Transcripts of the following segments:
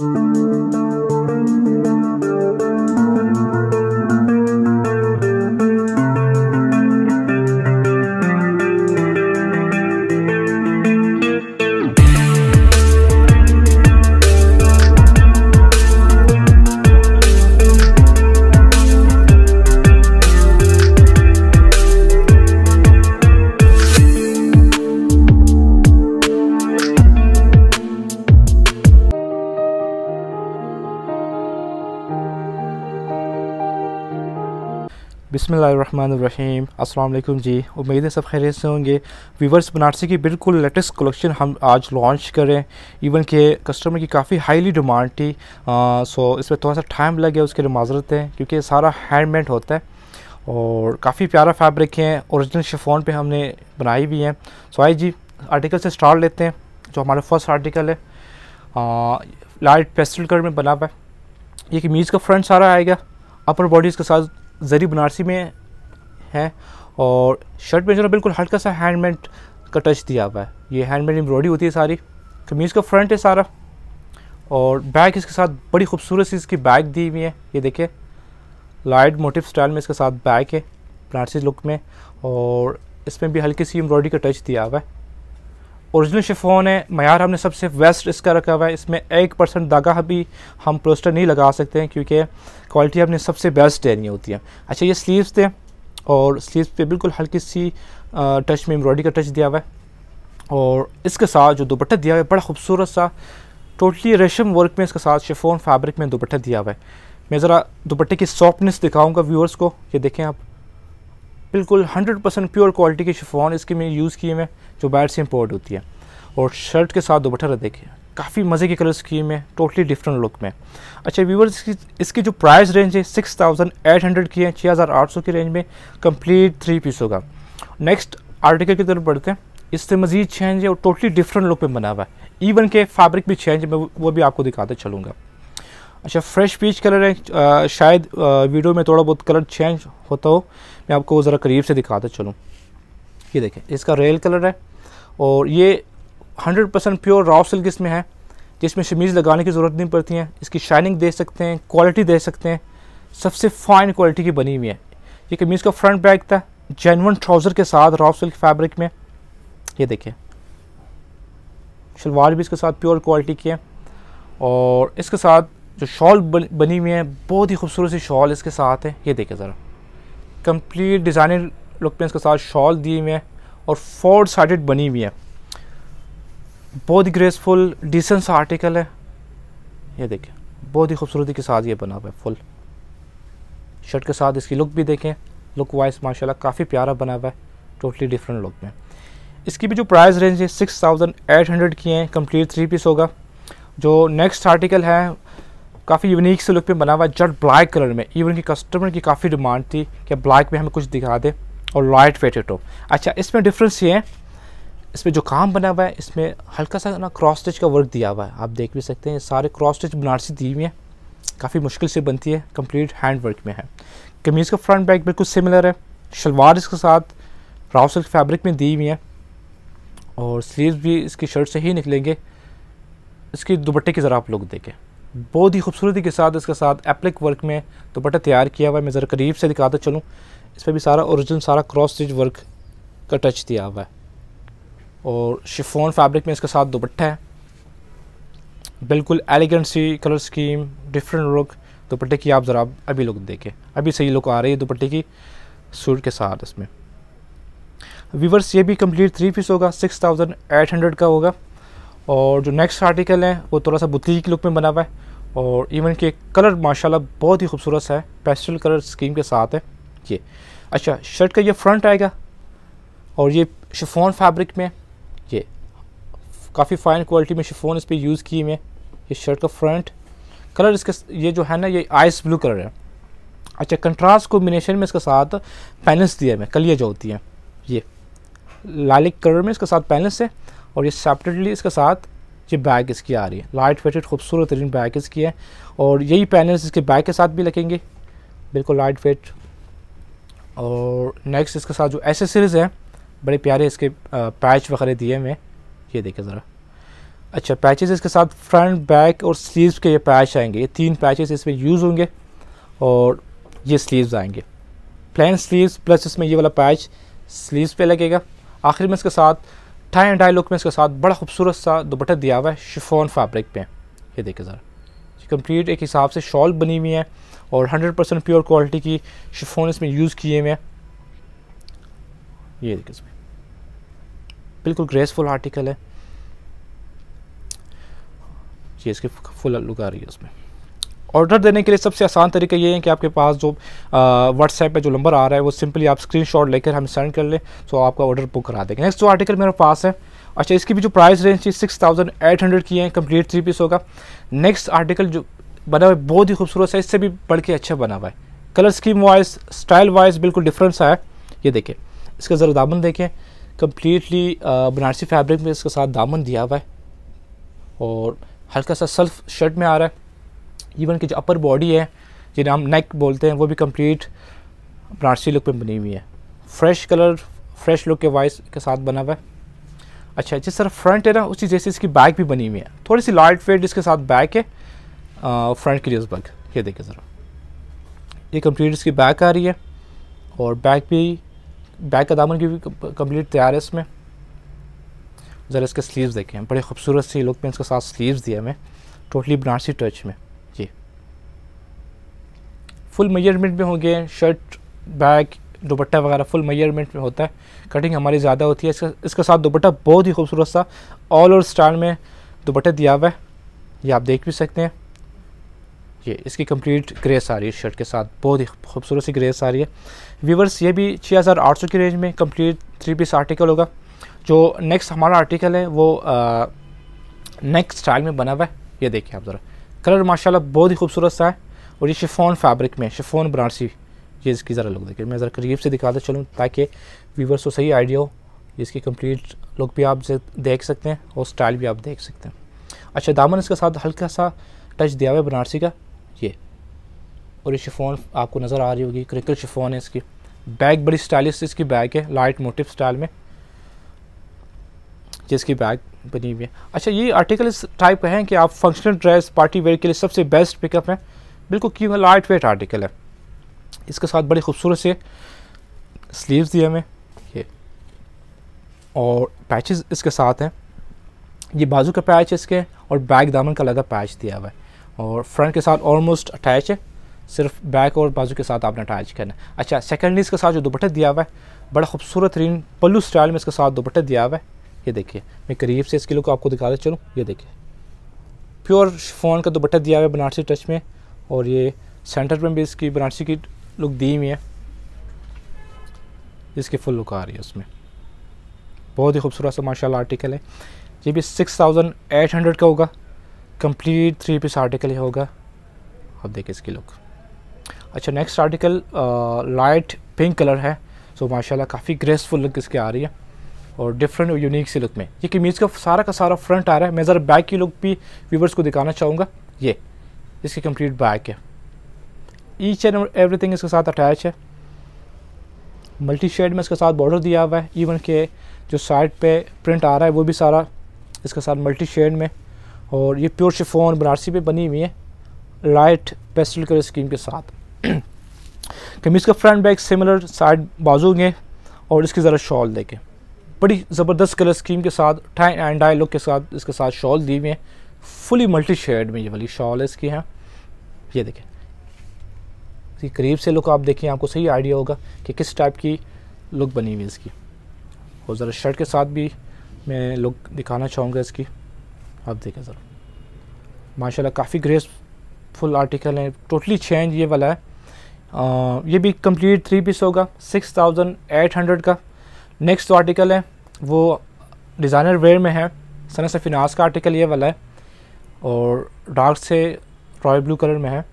Música बसमीम अल्लाम जी उम्मीद है सब खैरियत से होंगे वीवर्स बनारसी की बिल्कुल लेटेस्ट कलेक्शन हम आज लॉन्च करें इवन के कस्टमर की काफ़ी हाईली डिमांड थी सो सो इसमें थोड़ा सा टाइम लगे उसके लिए माजरत है क्योंकि सारा हैंडमेड होता है और काफ़ी प्यारा फैब्रिक है औरिजिनल शिफोन पर हमने बनाई भी हैं सो आई जी आर्टिकल से स्टार्ट लेते हैं जो हमारा फर्स्ट आर्टिकल है लाइट पेस्टल कलर में बना हुआ है ये कमीज़ का फ्रंट सारा आएगा अपर बॉडीज़ के साथ जरी बनारसी में है और शर्ट में जो है बिल्कुल हल्का सा हैंडमेड का टच दिया हुआ है ये हैंडमेड एम्ब्रॉयडरी होती है सारी कमीज़ का फ्रंट है सारा और बैग इसके साथ बड़ी खूबसूरत सी इसकी बैग दी हुई है ये देखिए लाइट मोटिव स्टाइल में इसके साथ बैग है बनारसी लुक में और इसमें भी हल्की सी एम्ब्रॉयडरी का टच दिया हुआ है औरिजिनल शिफोन है मैार हमने सबसे बेस्ट इसका रखा हुआ है इसमें एक परसेंट दागा भी हम पोस्टर नहीं लगा सकते हैं क्योंकि क्वालिटी हमने सबसे बेस्ट देनी होती है अच्छा ये स्लीव्स थे और स्लीव्स पे बिल्कुल हल्की सी टच में एम्ब्रॉयडरी का टच दिया हुआ है और इसके साथ जो दुपट्टा दिया हुआ है बड़ा खूबसूरत सा टोटली रेशम वर्क में इसके साथ शिफोन फैब्रिक में दुपट्टा दिया हुआ है मैं ज़रा दुपट्टे की सॉफ्टनेस दिखाऊँगा व्यूअर्स को ये देखें आप बिल्कुल 100 परसेंट प्योर क्वालिटी की शिफॉन इसके मैं यूज़ किए हुए जो बाहर से इम्पोर्ट होती है और शर्ट के साथ दोपट्टा देखिए काफ़ी मज़े के कलर्स किए में टोटली डिफरेंट लुक में अच्छा व्यूवर्स इसकी इसकी जो प्राइस रेंज है सिक्स थाउजेंड एट हंड्रेड की है छः हज़ार आठ सौ की रेंज में कंप्लीट थ्री पीस होगा नेक्स्ट आर्टिकल की तरफ बढ़ते हैं इससे मज़ीद चेंज है और टोटली डिफरेंट लुक में बना हुआ है इवन के फैब्रिक भी चेंज मैं वो भी आपको दिखाते चलूँगा अच्छा फ्रेश पीच कलर है आ, शायद आ, वीडियो में थोड़ा बहुत कलर चेंज होता हो मैं आपको ज़रा करीब से दिखाता चलूँ ये देखें इसका रेल कलर है और ये 100 परसेंट प्योर राव सिल्क इसमें है जिसमें शमीज़ लगाने की ज़रूरत नहीं पड़ती है इसकी शाइनिंग दे सकते हैं क्वालिटी दे सकते हैं सबसे फाइन क्वालिटी की बनी हुई है ये कमीज़ का फ्रंट बैग था जेनवन ट्राउज़र के साथ राव सिल्क फैब्रिक में ये देखें शलवार भी इसके साथ प्योर क्वालिटी की है और इसके साथ जो शॉल बनी हुई है बहुत ही खूबसूरत सी शॉल इसके साथ है ये देखें ज़रा कंप्लीट डिज़ाइनर लुक में इसके साथ शॉल दिए हुए हैं और फोर साइडेड बनी हुई है बहुत ही ग्रेसफुल डिसेंस आर्टिकल है ये देखें बहुत ही खूबसूरती के साथ ये बना हुआ है फुल शर्ट के साथ इसकी लुक भी देखें लुक वाइज माशाल्लाह काफ़ी प्यारा बना हुआ है टोटली डिफरेंट लुक में इसकी भी जो प्राइस रेंज है सिक्स थाउजेंड एट हंड्रेड की है कंप्लीट थ्री पीस होगा जो नेक्स्ट आर्टिकल है काफ़ी यूनिक से लुक पे बना हुआ है जट ब्लैक कलर में इवन की कस्टमर की काफ़ी डिमांड थी कि ब्लैक में हमें कुछ दिखा दे और लाइट वेट हो टॉप अच्छा इसमें डिफरेंस ये है इसमें जो काम बना हुआ है इसमें हल्का सा ना क्रॉस स्टिच का वर्क दिया हुआ है आप देख भी सकते हैं सारे क्रॉस स्टिच बनारसी दी हुई है काफ़ी मुश्किल से बनती है कम्प्लीट हैंड वर्क में है कमीज़ का फ्रंट बैक बिल्कुल सिमिलर है शलवार इसके साथ राव सिल्क फैब्रिक में दी हुई है और स्लीव भी इसकी शर्ट से ही निकलेंगे इसकी दुपट्टे की ज़रा आप लोग देखें बहुत ही खूबसूरती के साथ इसके साथ एप्लिक वर्क में दुपट्टा तो तैयार किया हुआ है मैं ज़रा करीब से दिखाता चलूँ इस पर भी सारा औरिजिनल सारा क्रॉस स्टिच वर्क का टच दिया हुआ है और शिफोन फैब्रिक में इसके साथ दुपट्टा है बिल्कुल एलिगेंट सी कलर स्कीम डिफरेंट लुक दुपट्टे की आप ज़रा अभी लुक देखें अभी सही लुक आ रही है दुपट्टे की सूट के साथ इसमें वीवर्स ये भी कंप्लीट थ्री पीस होगा सिक्स थाउजेंड एट हंड्रेड का होगा और जो नेक्स्ट आर्टिकल है वो थोड़ा सा बुटीक लुक में बना हुआ है और इवन के कलर माशाल्लाह बहुत ही खूबसूरत है पेस्टल कलर स्कीम के साथ है ये अच्छा शर्ट का ये फ्रंट आएगा और ये शिफोन फैब्रिक में ये काफ़ी फाइन क्वालिटी में शिफोन इस पर यूज़ की मैं ये शर्ट का फ्रंट कलर इसके ये जो है ना ये आइस ब्लू कलर है अच्छा कंट्रास्ट कॉम्बिनेशन में इसके साथ पैनल्स दिया मैं कलिया जो होती है ये लालिक कलर में इसके साथ पैनल्स है और ये सेपरेटली इसके साथ ये बैग इसकी आ रही है लाइट वेटेड खूबसूरत तरीन बैग इसकी है और यही पैनल्स इसके बैग के साथ भी लगेंगे बिल्कुल लाइट वेट और नेक्स्ट इसके साथ जो एसेसरीज़ हैं बड़े प्यारे इसके पैच वगैरह दिए हुए ये देखें ज़रा अच्छा पैचेस इसके साथ फ्रंट बैक और स्लीव्स के ये पैच आएंगे ये तीन पैचेस इसमें यूज़ होंगे और ये स्लीव्स आएंगे प्लेन स्लीव्स प्लस इसमें ये वाला पैच स्लीव्स पे लगेगा आखिर में इसके साथ थाई एंड डाई लुक में इसके साथ बड़ा खूबसूरत सा दुपट्टा दिया हुआ है शिफोन फैब्रिक पे ये देखिए ज़रा कंप्लीट एक हिसाब से शॉल बनी हुई है और 100 परसेंट प्योर क्वालिटी की शिफोन इसमें यूज़ किए हुए हैं ये देखिए इसमें बिल्कुल ग्रेसफुल आर्टिकल है ये इसकी फुल लुक आ रही है उसमें ऑर्डर देने के लिए सबसे आसान तरीका ये है कि आपके पास जो व्हाट्सएप पे जो नंबर आ रहा है वो सिंपली आप स्क्रीनशॉट लेकर हम सेंड कर लें तो आपका ऑर्डर बुक करा देंगे नेक्स्ट जो आर्टिकल मेरे पास है अच्छा इसकी भी जो प्राइस रेंज थी सिक्स थाउजेंड एट हंड्रेड की है कम्प्लीट थ्री पीस होगा नेक्स्ट आर्टिकल जो बना हुआ है बहुत ही खूबसूरत है इससे भी बढ़ के अच्छा बना हुआ है colour scheme wise style wise बिल्कुल डिफरेंस आया ये देखें इसका ज़रा दामन देखें कम्प्लीटली बनारसी फैब्रिक में इसके साथ दामन दिया हुआ है और हल्का सा सल्फ शर्ट में आ रहा है इवन की जो अपर बॉडी है जिन्हें हम नेक बोलते हैं वो भी कम्प्लीट ब्रांसी लुक में बनी हुई है फ्रेश कलर फ्रेश लुक के वाइस के साथ बना हुआ है अच्छा जिस तरह फ्रंट है ना उसी जैसे इसकी बैक भी बनी हुई है थोड़ी सी लाइट वेट इसके साथ बैक है फ्रंट की रेस बैग ये देखिए ज़रा ये कंप्लीट इसकी बैक आ रही है और बैक भी बैक का दामन की भी कंप्लीट तैयार है इसमें ज़रा इसके स्लीव्स देखें बड़े खूबसूरत सी लुक में इसके साथ स्लीव दिए हमें टोटली ब्रांसी टच में फुल मेजरमेंट में होंगे शर्ट बैग दुपट्टा वगैरह फुल मेजरमेंट में होता है कटिंग हमारी ज़्यादा होती है इसका इसके साथ दुपट्टा बहुत ही खूबसूरत सा ऑल ओवर स्टाइल में दुपट्टा दिया हुआ है ये आप देख भी सकते हैं ये इसकी कंप्लीट ग्रेस आ रही है शर्ट के साथ बहुत ही खूबसूरत सी ग्रेस आ रही है व्यूवर्स ये भी 6800 की रेंज में कंप्लीट थ्री पीस आर्टिकल होगा जो नेक्स्ट हमारा आर्टिकल है वो नेक्स्ट स्टाइल में बना हुआ है ये देखिए आप ज़रा कलर माशाल्लाह बहुत ही खूबसूरत सा है और ये शिफोन फैब्रिक में शिफोन ब्रांड्स ये इसकी ज़रा लुक देखिए मैं ज़रा करीब से दिखाते चलूँ ताकि व्यूवर्स को सही आइडिया हो इसकी कंप्लीट लुक भी आप देख सकते हैं और स्टाइल भी आप देख सकते हैं अच्छा दामन इसके साथ हल्का सा टच दिया हुआ है बनारसी का ये और ये शिफोन आपको नज़र आ रही होगी क्रिकल शिफोन है इसकी बैग बड़ी स्टाइलिश इसकी बैग है लाइट मोटिव स्टाइल में जिसकी बैग बनी हुई है अच्छा ये आर्टिकल इस टाइप का है कि आप फंक्शनल ड्रेस पार्टी वेयर के लिए सबसे बेस्ट पिकअप है बिल्कुल क्यों लाइट वेट आर्टिकल है इसके साथ बड़ी खूबसूरत से स्लीव्स दिए हमें ये और पैचेस इसके साथ हैं ये बाजू का पैच है इसके और बैक दामन का लगा पैच दिया हुआ है और फ्रंट के साथ ऑलमोस्ट अटैच है सिर्फ बैक और बाजू के साथ आपने अटैच करना है अच्छा सेकेंडली इसके साथ जो दुपट्टे दिया हुआ है बड़ा खूबसूरत रीन पल्लू स्टाइल में इसके साथ दुपट्टे दिया हुआ है ये देखिए मैं करीब से इसके लुक आपको दिखा दे चलूँ ये देखिए प्योर फोन का दुपट्टा दिया हुआ है बनारसी टच में और ये सेंटर पर भी इसकी बनारसी की लुक दी हुई है इसकी फुल लुक आ रही है उसमें बहुत ही खूबसूरत सा माशाल्लाह आर्टिकल है ये भी सिक्स थाउजेंड एट हंड्रेड का होगा कंप्लीट थ्री पीस आर्टिकल ही होगा अब देखिए इसकी लुक अच्छा next article light pink colour है सो माशाल्लाह काफ़ी ग्रेसफुल लुक इसकी आ रही है और डिफरेंट और यूनिक सी लुक में ये कमीज़ का सारा का सारा फ्रंट आ रहा है मैं ज़रा बैक की लुक भी व्यूवर्स को दिखाना चाहूँगा ये इसकी कंप्लीट बैक है ईच एंड एवरीथिंग इसके साथ अटैच है मल्टी शेड में इसके साथ बॉर्डर दिया हुआ है इवन के जो साइड पे प्रिंट आ रहा है वो भी सारा इसके साथ मल्टी शेड में और ये प्योर शिफोन बनारसी पे बनी हुई है लाइट पेस्टल कलर स्कीम के साथ कमीज़ का फ्रंट बैक सिमिलर साइड बाजू होंगे और इसकी ज़रा शॉल देखें बड़ी ज़बरदस्त कलर स्कीम के साथ टाइन एंड डाई लुक के साथ इसके साथ शॉल दी हुई है फुली मल्टी शेड में ये वाली शॉल इसकी है हाँ। ये देखें इसकी करीब से लुक आप देखें आपको सही आइडिया होगा कि किस टाइप की लुक बनी हुई इसकी और ज़रा शर्ट के साथ भी मैं लुक दिखाना चाहूँगा इसकी आप देखें ज़रा माशाल्लाह काफ़ी ग्रेसफुल आर्टिकल है टोटली चेंज ये वाला है आ, ये भी कंप्लीट थ्री पीस होगा सिक्स थाउजेंड एट हंड्रेड का नेक्स्ट जो आर्टिकल है वो डिज़ाइनर वेयर में है सन सफिनास का आर्टिकल ये वाला है और डार्क से रॉयल ब्लू कलर में है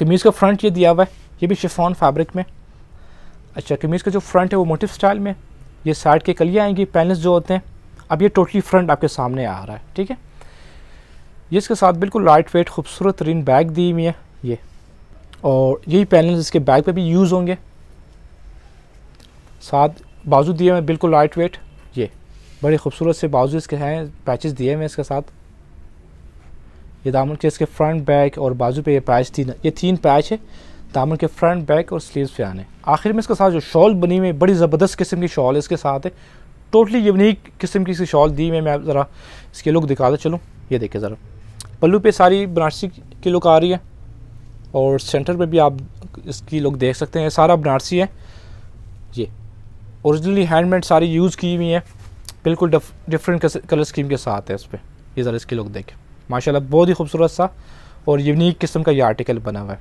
कमीज़ का फ्रंट ये दिया हुआ है ये भी शिफॉन फैब्रिक में अच्छा कमीज़ का जो फ्रंट है वो मोटिव स्टाइल में ये साइड के कलियाँ आएंगी पैनल्स जो होते हैं अब ये टोटली फ्रंट आपके सामने आ रहा है ठीक है ये इसके साथ बिल्कुल लाइट वेट खूबसूरत तरीन बैग दी हुई है ये और यही पैनल्स इसके बैग पे भी यूज़ होंगे साथ बाजू दिए हुए बिल्कुल लाइट वेट ये बड़े खूबसूरत से बाजू इसके हैं पैचेस दिए हुए इसके साथ ये दामन के इसके फ्रंट बैक और बाजू पे ये पैच थी ये तीन पैच है दामन के फ्रंट बैक और स्लीव्स पे आने आखिर में इसके साथ जो शॉल बनी हुई बड़ी ज़बरदस्त किस्म की शॉल इसके साथ है टोटली यूनिक किस्म की इसकी शॉल दी हुई मैं ज़रा इसके लुक दिखाता चलूँ ये देखें ज़रा पल्लू पर सारी बनारसी की लुक आ रही है और सेंटर पर भी आप इसकी लुक देख सकते हैं सारा बनारसी है ये औरिजिनली हैंडमेड सारी यूज़ की हुई है बिल्कुल डिफरेंट कलर स्कीम के साथ है इस पर ये ज़रा इसकी लुक देखें माशाल्लाह बहुत ही खूबसूरत सा और यूनिक किस्म का ये आर्टिकल बना हुआ है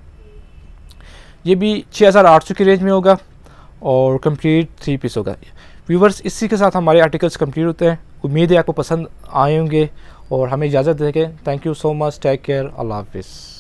ये भी 6800 की रेंज में होगा और कंप्लीट थ्री पीस होगा व्यूवर्स इसी के साथ हमारे आर्टिकल्स कंप्लीट होते हैं उम्मीद है आपको पसंद आए होंगे और हमें इजाज़त देखें thank you so much take care अल्लाह हाफिज़